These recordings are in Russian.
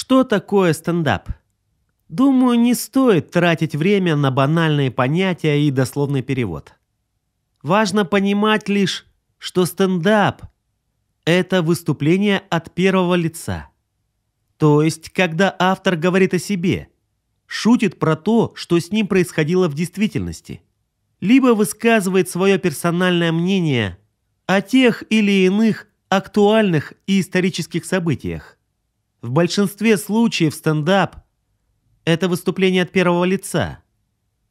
Что такое стендап? Думаю, не стоит тратить время на банальные понятия и дословный перевод. Важно понимать лишь, что стендап – это выступление от первого лица. То есть, когда автор говорит о себе, шутит про то, что с ним происходило в действительности, либо высказывает свое персональное мнение о тех или иных актуальных и исторических событиях. В большинстве случаев стендап – это выступление от первого лица,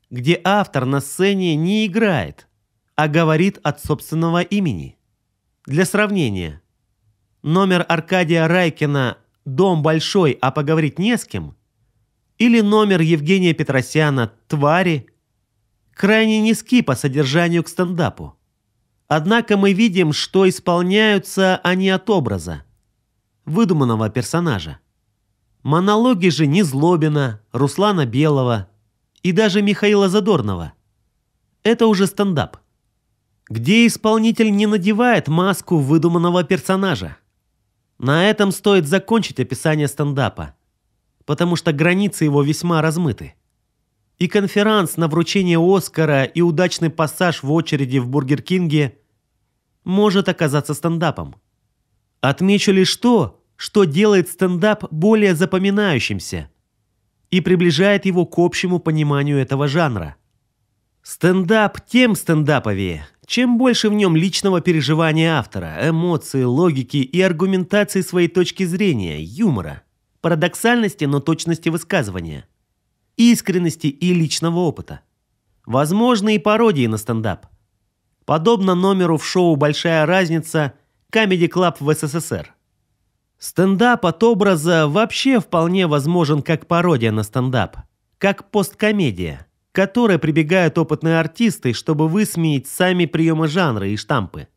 где автор на сцене не играет, а говорит от собственного имени. Для сравнения, номер Аркадия Райкина «Дом большой, а поговорить не с кем» или номер Евгения Петросяна «Твари» крайне низки по содержанию к стендапу. Однако мы видим, что исполняются они от образа выдуманного персонажа. Монологи же Злобина, Руслана Белого и даже Михаила Задорнова. Это уже стендап. Где исполнитель не надевает маску выдуманного персонажа. На этом стоит закончить описание стендапа, потому что границы его весьма размыты. И конферанс на вручение Оскара, и удачный пассаж в очереди в Бургер Кинге может оказаться стендапом. Отмечу лишь то, что делает стендап более запоминающимся и приближает его к общему пониманию этого жанра. Стендап тем стендаповее, чем больше в нем личного переживания автора, эмоций, логики и аргументации своей точки зрения, юмора, парадоксальности, но точности высказывания, искренности и личного опыта. Возможны и пародии на стендап. Подобно номеру в шоу «Большая разница» Comedy Club в СССР. Стендап от образа вообще вполне возможен как пародия на стендап, как посткомедия, к которой прибегают опытные артисты, чтобы высмеять сами приемы жанра и штампы.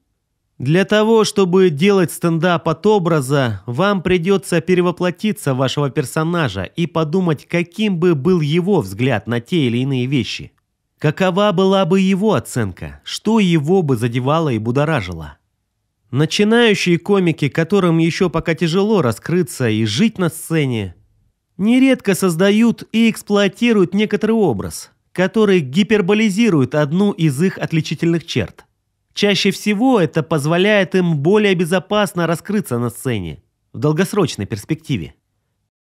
Для того, чтобы делать стендап от образа, вам придется перевоплотиться в вашего персонажа и подумать, каким бы был его взгляд на те или иные вещи. Какова была бы его оценка, что его бы задевало и будоражило. Начинающие комики, которым еще пока тяжело раскрыться и жить на сцене, нередко создают и эксплуатируют некоторый образ, который гиперболизирует одну из их отличительных черт. Чаще всего это позволяет им более безопасно раскрыться на сцене в долгосрочной перспективе.